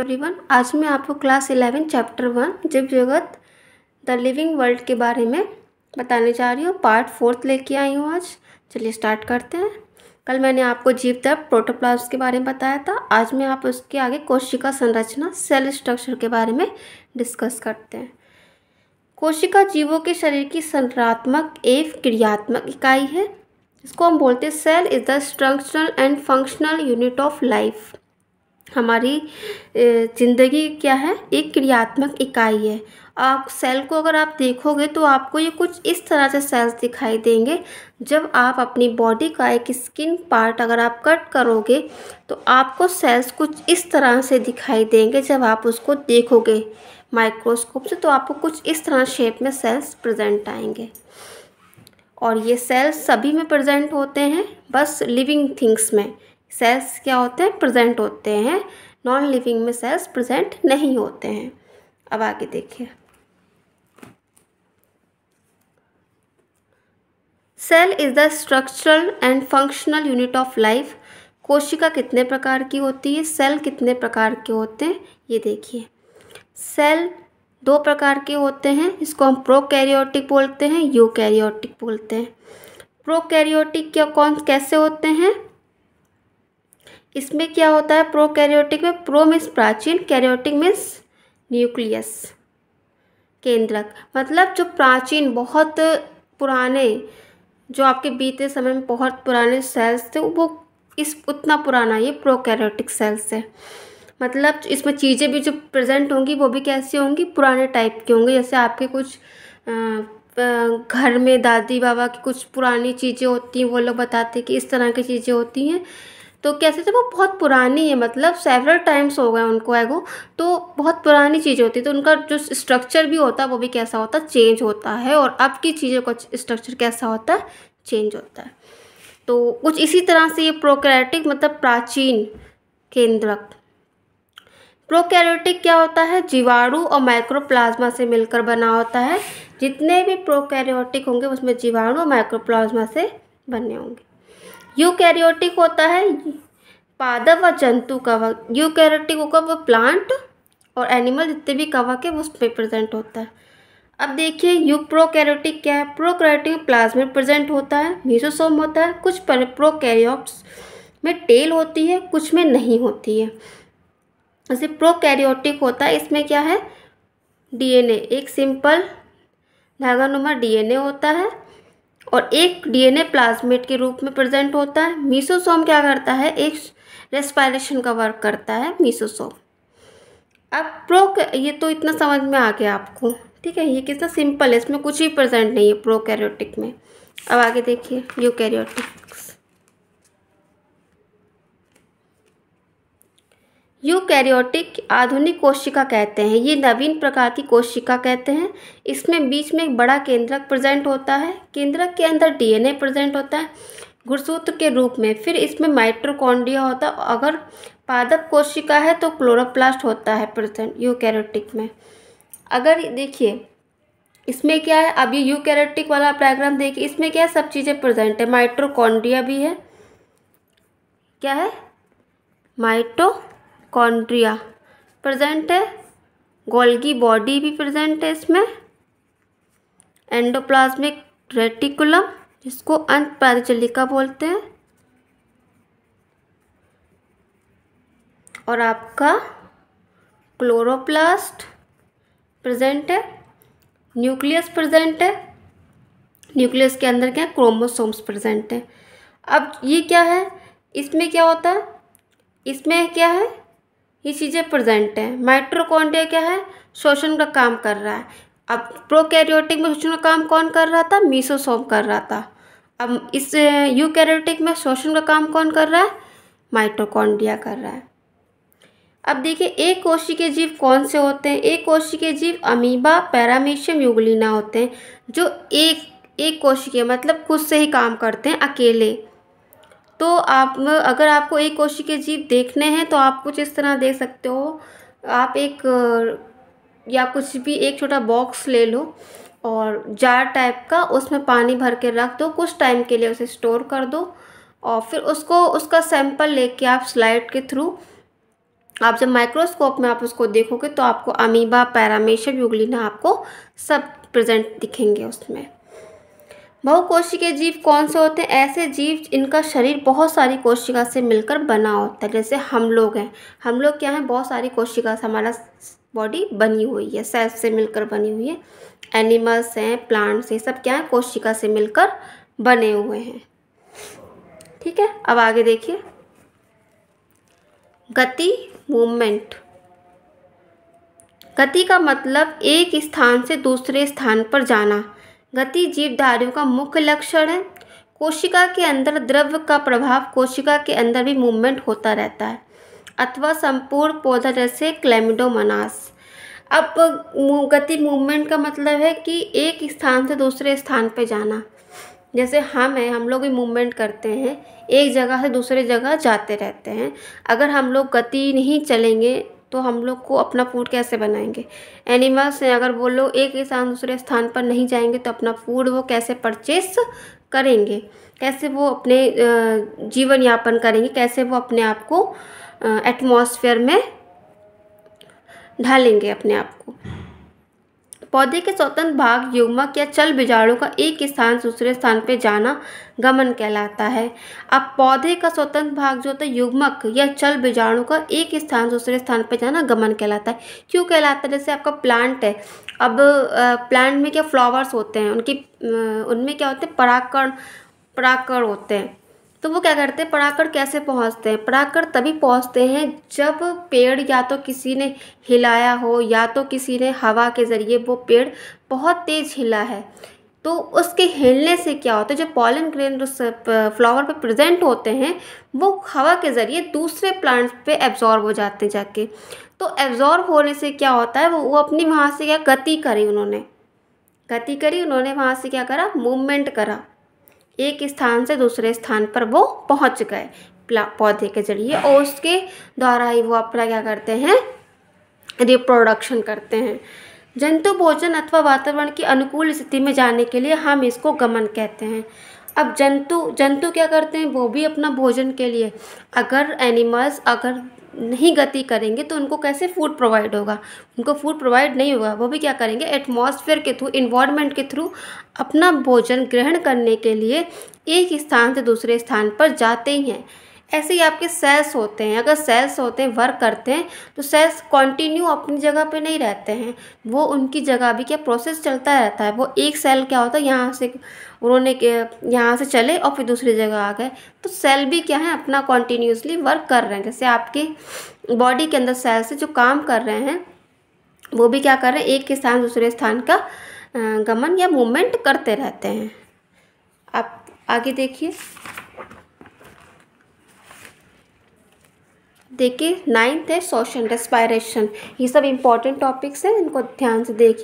everyone आज मैं आपको क्लास इलेवन चैप्टर वन जीव जगत द लिविंग वर्ल्ड के बारे में बताने जा रही हूँ पार्ट फोर्थ लेके आई हूँ आज चलिए स्टार्ट करते हैं कल मैंने आपको जीव द प्रोटोप्लाज्म के बारे में बताया था आज मैं आप उसके आगे कोशिका संरचना सेल स्ट्रक्चर के बारे में डिस्कस करते हैं कोशिका जीवों के शरीर की संरात्मक एव क्रियात्मक इकाई है इसको हम बोलते हैं cell is the structural and functional unit of life हमारी ज़िंदगी क्या है एक क्रियात्मक इकाई है आप सेल को अगर आप देखोगे तो आपको ये कुछ इस तरह से सेल्स दिखाई देंगे जब आप अपनी बॉडी का एक स्किन पार्ट अगर आप कट करोगे तो आपको सेल्स कुछ इस तरह से दिखाई देंगे जब आप उसको देखोगे माइक्रोस्कोप से तो आपको कुछ इस तरह शेप में सेल्स प्रेजेंट आएंगे और ये सेल्स सभी में प्रेजेंट होते हैं बस लिविंग थिंग्स में सेल्स क्या होते हैं प्रेजेंट होते हैं नॉन लिविंग में सेल्स प्रेजेंट नहीं होते हैं अब आगे देखिए cell is the structural and functional unit of life कोशिका कितने प्रकार की होती है सेल कितने प्रकार के होते हैं ये देखिए सेल दो प्रकार के होते हैं इसको हम प्रोकैरियोटिक बोलते हैं यूकैरियोटिक बोलते हैं प्रोकैरियोटिक क्या कौन कैसे होते हैं इसमें क्या होता है प्रोकैरियोटिक में प्रो मीन्स प्राचीन कैरियोटिक मीन्स न्यूक्लियस केंद्रक मतलब जो प्राचीन बहुत पुराने जो आपके बीते समय में बहुत पुराने सेल्स थे वो इस उतना पुराना ये प्रोकैरियोटिक सेल्स है मतलब इसमें चीज़ें भी जो प्रेजेंट होंगी वो भी कैसी होंगी पुराने टाइप की होंगी जैसे आपके कुछ घर में दादी बाबा की कुछ पुरानी चीज़ें होती हैं वो लोग बताते हैं कि इस तरह की चीज़ें होती हैं तो कैसे थे वो बहुत पुरानी है मतलब सेवरल टाइम्स हो गए उनको एगो तो बहुत पुरानी चीज़ होती है तो उनका जो स्ट्रक्चर भी होता है वो भी कैसा होता है चेंज होता है और अब की चीज़ों का स्ट्रक्चर कैसा होता है चेंज होता है तो कुछ इसी तरह से ये प्रोकैरियोटिक मतलब प्राचीन केंद्रक प्रोकैरियोटिक क्या होता है जीवाणु और माइक्रोप्लाज्मा से मिलकर बना होता है जितने भी प्रोकैरियोटिक होंगे उसमें जीवाणु और माइक्रोप्लाज्मा से बने होंगे यूकैरियोटिक होता है पादप व जंतु कवक यूकैरियोटिक होगा वो प्लांट और एनिमल जितने भी कवक है वो उसमें प्रेजेंट होता है अब देखिए यू प्रोकैरियोटिक क्या है प्रोकैरियोटिक प्लाज्मा प्रेजेंट होता है मीसोसोम होता है कुछ प्रोकैरियोट्स में टेल होती है कुछ में नहीं होती है जैसे प्रोकैरियोटिक होता है इसमें क्या है डीएनए एक सिंपल धागा नुमा डीएनए होता है और एक डीएनए प्लाज्मेट के रूप में प्रेजेंट होता है मीसोसोम क्या करता है एक रेस्पायरेशन का वर्क करता है मीसोसोम अब प्रो ये तो इतना समझ में आ गया आपको ठीक है ये कितना सिंपल है इसमें कुछ भी प्रेजेंट नहीं है प्रो में अब आगे देखिए कैरियोटिक्स यूकैरियोटिक आधुनिक कोशिका कहते हैं ये नवीन प्रकार की कोशिका कहते हैं इसमें बीच में एक बड़ा केंद्रक प्रेजेंट होता है केंद्रक के अंदर डीएनए प्रेजेंट होता है गुणसूत्र के रूप में फिर इसमें माइट्रोकॉन्डिया होता है अगर पादप कोशिका है तो क्लोरोप्लास्ट होता है प्रेजेंट यूकैरियोटिक में अगर देखिए इसमें क्या है अब ये यूकैरियोटिक वाला डायग्राम देखिए इसमें क्या है सब चीज़ें प्रजेंट है माइट्रोकॉन्डिया भी है क्या है माइट्रो कॉन्ट्रिया प्रेजेंट है गोल्गी बॉडी भी प्रेजेंट है इसमें एंडोप्लाज्मिक रेटिकुलम जिसको अंत पारिचलिका बोलते हैं और आपका क्लोरोप्लास्ट प्रेजेंट है न्यूक्लियस प्रेजेंट है न्यूक्लियस के अंदर क्या क्रोमोसोम्स प्रेजेंट है अब ये क्या है इसमें क्या होता है इसमें क्या है ये चीज़ें प्रेजेंट हैं माइट्रोकॉन्ड्रिया क्या है शोषण का काम कर रहा है अब प्रोकैरियोटिक में शोषण का काम कौन कर रहा था मीसोसोम कर रहा था अब इस यूकैरियोटिक में शोषण का काम कौन कर रहा है माइट्रोकॉन्ड्रिया कर रहा है अब देखिए एक कोशी के जीव कौन से होते हैं एक कोशी के जीव अमीबा पैरामीशियम युगलिना होते हैं जो एक एक कोशी के मतलब खुद से ही काम करते हैं अकेले तो आप अगर आपको एक के जीव देखने हैं तो आप कुछ इस तरह देख सकते हो आप एक या कुछ भी एक छोटा बॉक्स ले लो और जार टाइप का उसमें पानी भर के रख दो कुछ टाइम के लिए उसे स्टोर कर दो और फिर उसको उसका सैंपल लेके आप स्लाइड के थ्रू आप जब माइक्रोस्कोप में आप उसको देखोगे तो आपको अमीबा पैरामेशर युगलिना आपको सब प्रेजेंट दिखेंगे उसमें बहुकोशिकीय जीव कौन से होते हैं ऐसे जीव इनका शरीर बहुत सारी कोशिका से मिलकर बना होता है जैसे हम लोग हैं हम लोग क्या हैं बहुत सारी कोशिका से हमारा बॉडी बनी हुई है सेल्स से मिलकर बनी हुई है एनिमल्स हैं प्लांट्स ये सब क्या है कोशिका से मिलकर बने हुए हैं ठीक है अब आगे देखिए गति मूवमेंट गति का मतलब एक स्थान से दूसरे स्थान पर जाना गति जीवधारियों का मुख्य लक्षण है कोशिका के अंदर द्रव्य का प्रभाव कोशिका के अंदर भी मूवमेंट होता रहता है अथवा संपूर्ण पौधा जैसे क्लेमिडोमनास अब गति मूवमेंट का मतलब है कि एक स्थान से दूसरे स्थान पर जाना जैसे हम हैं हम लोग भी मूवमेंट करते हैं एक जगह से दूसरे जगह जाते रहते हैं अगर हम लोग गति नहीं चलेंगे तो हम लोग को अपना फूड कैसे बनाएंगे एनिमल्स हैं अगर वो लोग एक स्थान दूसरे स्थान पर नहीं जाएंगे तो अपना फूड वो कैसे परचेस करेंगे कैसे वो अपने जीवन यापन करेंगे कैसे वो अपने आप को एटमॉस्फेयर में ढालेंगे अपने आप को पौधे के स्वतंत्र भाग युग्मक या चल बीजाणु का एक स्थान से दूसरे स्थान पर जाना गमन कहलाता है अब पौधे का स्वतंत्र भाग जो होता है युग्मक या चल बीजाणु का एक स्थान से दूसरे स्थान पर जाना गमन कहलाता है क्यों कहलाता है जैसे आपका प्लांट है अब प्लांट में क्या फ्लावर्स होते हैं उनकी उनमें क्या होते हैं पराकरण परागकण होते हैं तो वो क्या करते हैं पराकर कैसे पहुंचते हैं पराकर तभी पहुंचते हैं जब पेड़ या तो किसी ने हिलाया हो या तो किसी ने हवा के ज़रिए वो पेड़ बहुत तेज़ हिला है तो उसके हिलने से क्या होता है जो पॉलन ग्रेन उस फ्लावर पर प्रेजेंट होते हैं वो हवा के ज़रिए दूसरे प्लांट्स पे एब्जॉर्ब हो जाते हैं जाके तो एब्जॉर्ब होने से क्या होता है वो वो अपनी वहाँ से क्या गति करी उन्होंने गति करी उन्होंने वहाँ से क्या करा मूवमेंट करा एक स्थान से दूसरे स्थान पर वो पहुंच गए पौधे के जरिए और उसके द्वारा ही वो अपना क्या करते हैं रिप्रोडक्शन करते हैं जंतु भोजन अथवा वातावरण की अनुकूल स्थिति में जाने के लिए हम इसको गमन कहते हैं अब जंतु जंतु क्या करते हैं वो भी अपना भोजन के लिए अगर एनिमल्स अगर नहीं गति करेंगे तो उनको कैसे फूड प्रोवाइड होगा उनको फूड प्रोवाइड नहीं होगा वो भी क्या करेंगे एटमॉस्फेयर के थ्रू इन्वायरमेंट के थ्रू अपना भोजन ग्रहण करने के लिए एक स्थान से दूसरे स्थान पर जाते ही हैं ऐसे ही आपके सेल्स होते हैं अगर सेल्स होते हैं वर्क करते हैं तो सेल्स कंटिन्यू अपनी जगह पे नहीं रहते हैं वो उनकी जगह भी क्या प्रोसेस चलता रहता है वो एक सेल क्या होता है यहाँ से उन्होंने यहाँ से चले और फिर दूसरी जगह आ गए तो सेल भी क्या है अपना कॉन्टीन्यूसली वर्क कर रहे हैं जैसे आपके बॉडी के अंदर सेल्स से जो काम कर रहे हैं वो भी क्या कर रहे हैं एक स्थान दूसरे स्थान का गमन या मूवमेंट करते रहते हैं आप आगे देखिए देखिए नाइन्थ है सोशल रेस्पायरेशन ये सब इम्पॉर्टेंट टॉपिक्स हैं इनको ध्यान से देखिए